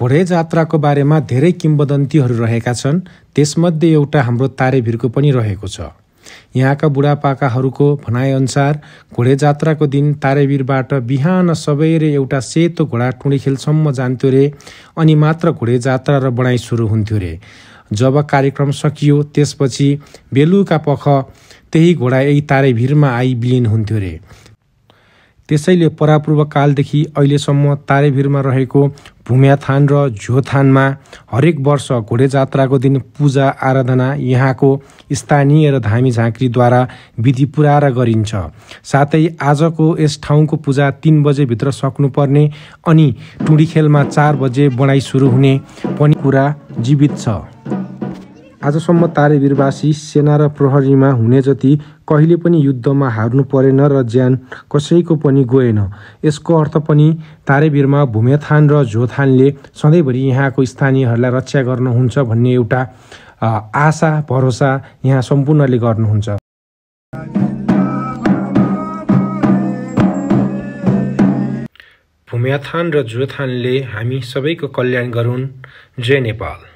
घोडे जात्राको बारेमा धेरै किम्बदन्तीहरू रहेका छन् त्यसमध्ये एउटा हाम्रो तारेभिरको पनि रहेको छ यहाँका बुढापाकाहरूको भनाइअनुसार घोडे जात्राको दिन तारेभिरबाट बिहान सबै रे एउटा सेतो घोडा टुँडीखेलसम्म जान्थ्यो रे अनि मात्र घोडे जात्रा र बढाइ सुरु हुन्थ्यो रे जब कार्यक्रम सकियो त्यसपछि बेलुका पख त्यही घोडा यही तारेभिरमा आई हुन्थ्यो रे त्यसैले परापूर्व परापूर्वकालदेखि अहिलेसम्म तारेभिरमा रहेको भुम्याथान र झोथानमा हरेक वर्ष घोडे जात्राको दिन पूजा आराधना यहाँको स्थानीय र धामी झाँक्रीद्वारा विधि पुऱ्याएर गरिन्छ साथै आजको यस ठाउँको पूजा तिन बजेभित्र सक्नुपर्ने अनि टुँडी खेलमा चार बजे बढाइ सुरु हुने पनि कुरा जीवित छ आजसम्म तारेवीरवासी सेना र प्रहरीमा हुने जति कहिले पनि युद्धमा हार्नु परेन र ज्यान कसैको पनि गएन यसको अर्थ पनि तारेबिरमा भूमेथान र झोथानले सधैँभरि यहाँको स्थानीयहरूलाई रक्षा गर्नुहुन्छ भन्ने एउटा आशा भरोसा यहाँ सम्पूर्णले गर्नुहुन्छ भूम्याथान र जोथानले हामी सबैको कल्याण गरून् जय नेपाल